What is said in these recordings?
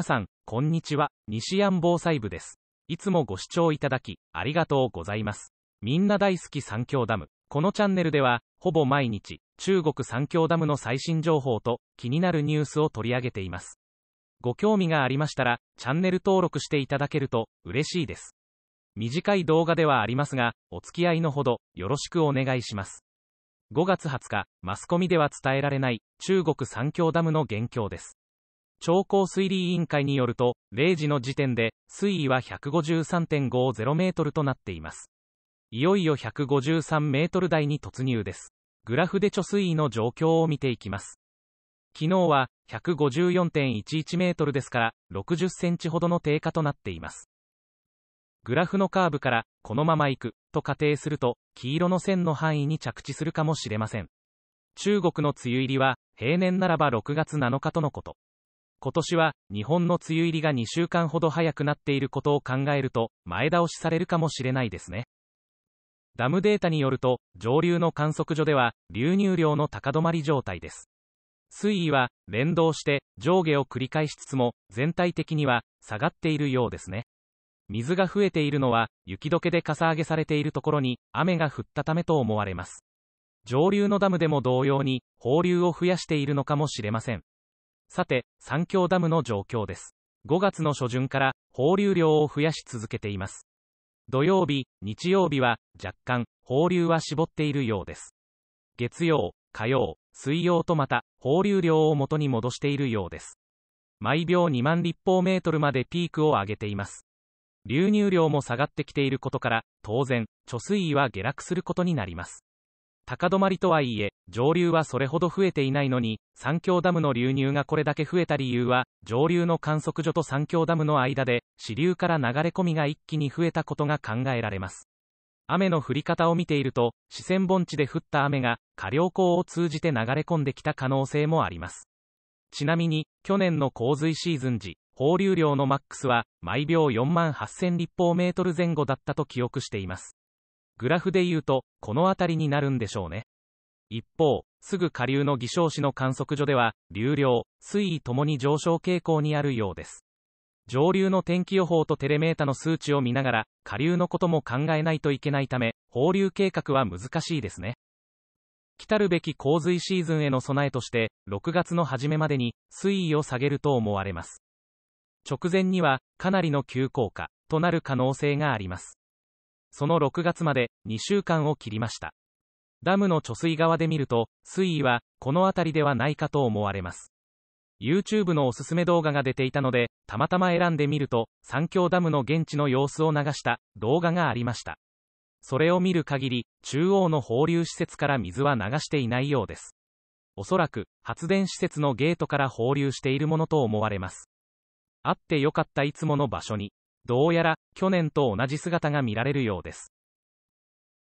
皆さん、こんにちは、西安防災部です。いつもご視聴いただき、ありがとうございます。みんな大好き三峡ダム。このチャンネルでは、ほぼ毎日、中国三峡ダムの最新情報と、気になるニュースを取り上げています。ご興味がありましたら、チャンネル登録していただけると、嬉しいです。短い動画ではありますが、お付き合いのほど、よろしくお願いします。5月20日、マスコミでは伝えられない、中国三峡ダムの現況です。超高水理委員会によると、0時の時点で、水位は153.50メートルとなっています。いよいよ153メートル台に突入です。グラフで貯水位の状況を見ていきます。昨日は154.11メートルですから60センチほどの低下となっています。グラフのカーブからこのまま行くと仮定すると黄色の線の範囲に着地するかもしれません。中国の梅雨入りは平年ならば6月7日とのこと。今年は日本の梅雨入りが2週間ほど早くなっていることを考えると前倒しされるかもしれないですねダムデータによると上流の観測所では流入量の高止まり状態です水位は連動して上下を繰り返しつつも全体的には下がっているようですね水が増えているのは雪解けでかさ上げされているところに雨が降ったためと思われます上流のダムでも同様に放流を増やしているのかもしれませんさて、三峡ダムの状況です。5月の初旬から放流量を増やし続けています。土曜日、日曜日は若干放流は絞っているようです。月曜、火曜、水曜とまた放流量を元に戻しているようです。毎秒2万立方メートルまでピークを上げています。流入量も下がってきていることから、当然、貯水位は下落することになります。高止まりとはいえ、上流はそれほど増えていないのに、三峡ダムの流入がこれだけ増えた理由は、上流の観測所と三峡ダムの間で、支流から流れ込みが一気に増えたことが考えられます。雨の降り方を見ていると、四川盆地で降った雨が、下流港を通じて流れ込んできた可能性もあります。ちなみに、去年の洪水シーズン時、放流量のマックスは、毎秒4万8000立方メートル前後だったと記憶しています。グラフで言うと、この辺りになるんでしょうね。一方、すぐ下流の偽証市の観測所では、流量、水位ともに上昇傾向にあるようです。上流の天気予報とテレメータの数値を見ながら、下流のことも考えないといけないため、放流計画は難しいですね。来るべき洪水シーズンへの備えとして、6月の初めまでに水位を下げると思われます。直前には、かなりの急降下となる可能性があります。その6月まで2週間を切りました。ダムの貯水側で見ると、水位はこの辺りではないかと思われます。YouTube のおすすめ動画が出ていたので、たまたま選んでみると、三峡ダムの現地の様子を流した動画がありました。それを見る限り、中央の放流施設から水は流していないようです。おそらく、発電施設のゲートから放流しているものと思われます。あってよかったいつもの場所に。どうやら去年と同じ姿が見られるようです。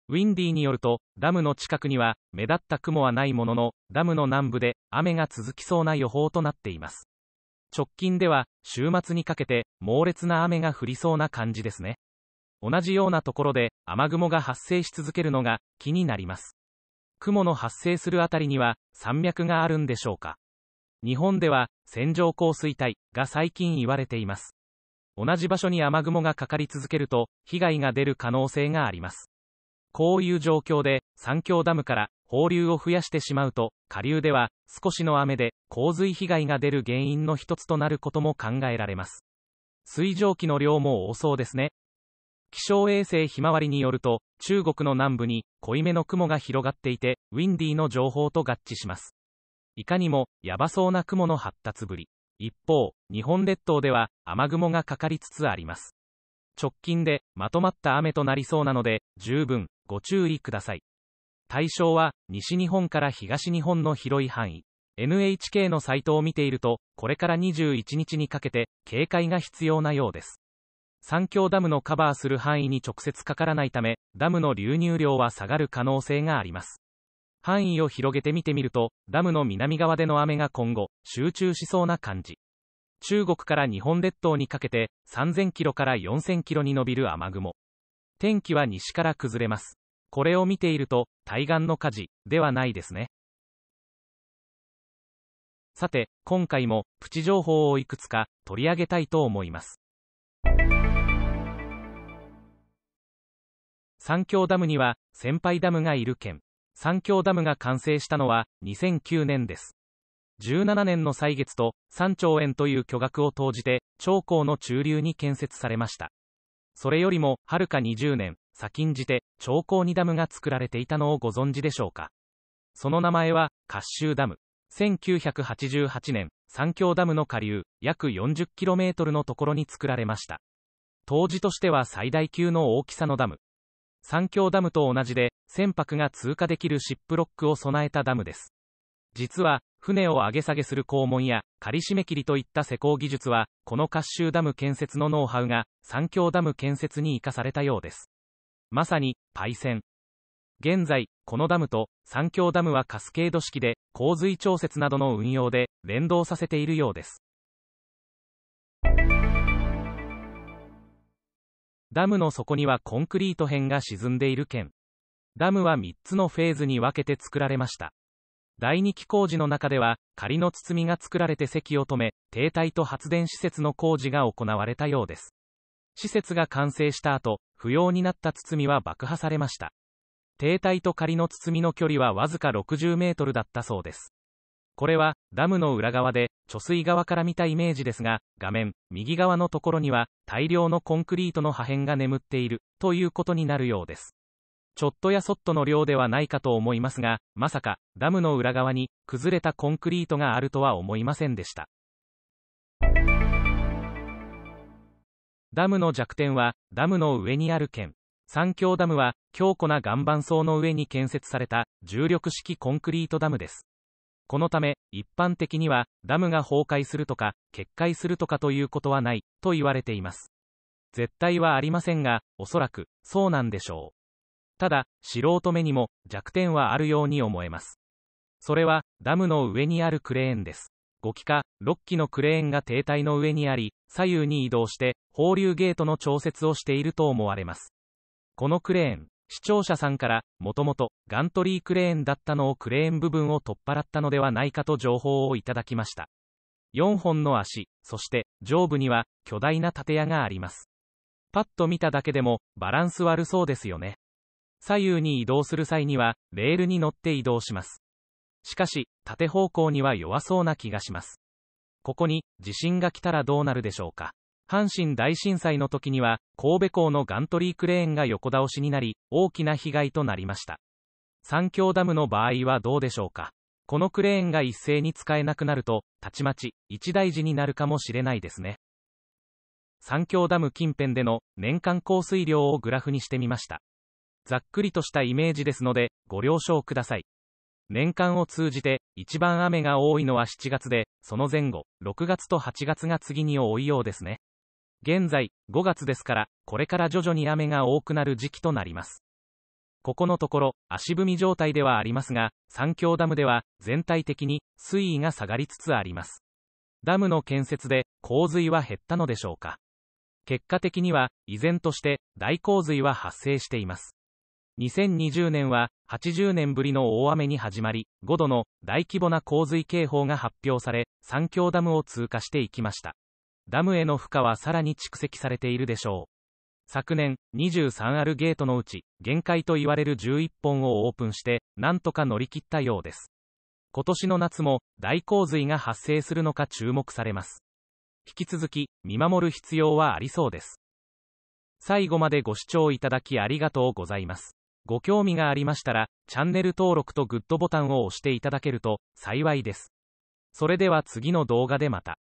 ウィンディによると、ダムの近くには目立った雲はないものの、ダムの南部で雨が続きそうな予報となっています。直近では、週末にかけて猛烈な雨が降りそうな感じですね。同じようなところで雨雲が発生し続けるのが気になります。雲の発生するあたりには山脈があるんでしょうか。日本では線状降水帯が最近言われています。同じ場所に雨雲がかかり続けると、被害が出る可能性があります。こういう状況で、三峡ダムから放流を増やしてしまうと、下流では少しの雨で洪水被害が出る原因の一つとなることも考えられます。水蒸気の量も多そうですね。気象衛星ひまわりによると、中国の南部に濃いめの雲が広がっていて、ウィンディーの情報と合致します。いかにも、やばそうな雲の発達ぶり。一方、日本列島では雨雲がかかりつつあります。直近でまとまった雨となりそうなので、十分ご注意ください。対象は西日本から東日本の広い範囲。NHK のサイトを見ていると、これから21日にかけて警戒が必要なようです。三峡ダムのカバーする範囲に直接かからないため、ダムの流入量は下がる可能性があります。範囲を広げて見てみると、ダムの南側での雨が今後、集中しそうな感じ。中国から日本列島にかけて、3000キロから4000キロに伸びる雨雲。天気は西から崩れます。これを見ていると、対岸の火事、ではないですね。さて、今回も、プチ情報をいくつか、取り上げたいと思います。三峡ダムには、先輩ダムがいる県。三峡ダムが完成したのは2009年です。17年の歳月と3兆円という巨額を投じて、長江の中流に建設されました。それよりも、はるか20年、先んじて、長江にダムが作られていたのをご存知でしょうか。その名前は、褐州ダム。1988年、三峡ダムの下流、約 40km のところに作られました。当時としては最大級の大きさのダム。三峡ダムと同じで、船舶が通過できるシップロックを備えたダムです。実は、船を上げ下げする肛門や仮締め切りといった施工技術は、この滑州ダム建設のノウハウが、三峡ダム建設に生かされたようです。まさに、パイセン。現在、このダムと三峡ダムはカスケード式で、洪水調節などの運用で連動させているようです。ダムの底にはコンクリート片が沈んでいる件。ダムは3つのフェーズに分けて作られました。第2期工事の中では、仮の包みが作られて席を止め、停滞と発電施設の工事が行われたようです。施設が完成した後、不要になった包みは爆破されました。停滞と仮の包みの距離はわずか60メートルだったそうです。これは、ダムの裏側で、貯水側から見たイメージですが、画面、右側のところには、大量のコンクリートの破片が眠っている、ということになるようです。ちょっとやそっとの量ではないかと思いますが、まさか、ダムの裏側に、崩れたコンクリートがあるとは思いませんでした。ダムの弱点は、ダムの上にある県。三峡ダムは、強固な岩盤層の上に建設された、重力式コンクリートダムです。このため、一般的には、ダムが崩壊するとか、決壊するとかということはない、と言われています。絶対はありませんが、おそらく、そうなんでしょう。ただ、素人目にも、弱点はあるように思えます。それは、ダムの上にあるクレーンです。5機か6機のクレーンが停滞の上にあり、左右に移動して、放流ゲートの調節をしていると思われます。このクレーン、視聴者さんから、もともと、ガントリークレーンだったのをクレーン部分を取っ払ったのではないかと情報をいただきました。4本の足、そして上部には巨大な建屋があります。パッと見ただけでもバランス悪そうですよね。左右に移動する際にはレールに乗って移動します。しかし、縦方向には弱そうな気がします。ここに地震が来たらどうなるでしょうか。阪神大震災の時には、神戸港のガントリークレーンが横倒しになり、大きな被害となりました。三峡ダムの場合はどうでしょうか。このクレーンが一斉に使えなくなると、たちまち、一大事になるかもしれないですね。三峡ダム近辺での年間降水量をグラフにしてみました。ざっくりとしたイメージですので、ご了承ください。年間を通じて、一番雨が多いのは7月で、その前後、6月と8月が次に多いようですね。現在、5月ですから、これから徐々に雨が多くなる時期となります。ここのところ、足踏み状態ではありますが、三峡ダムでは、全体的に、水位が下がりつつあります。ダムの建設で、洪水は減ったのでしょうか。結果的には、依然として、大洪水は発生しています。2020年は、80年ぶりの大雨に始まり、5度の大規模な洪水警報が発表され、三峡ダムを通過していきました。ダムへの負荷はさらに蓄積されているでしょう。昨年、23あるゲートのうち、限界と言われる11本をオープンして、なんとか乗り切ったようです。今年の夏も、大洪水が発生するのか注目されます。引き続き、見守る必要はありそうです。最後までご視聴いただきありがとうございます。ご興味がありましたら、チャンネル登録とグッドボタンを押していただけると、幸いです。それでは次の動画でまた。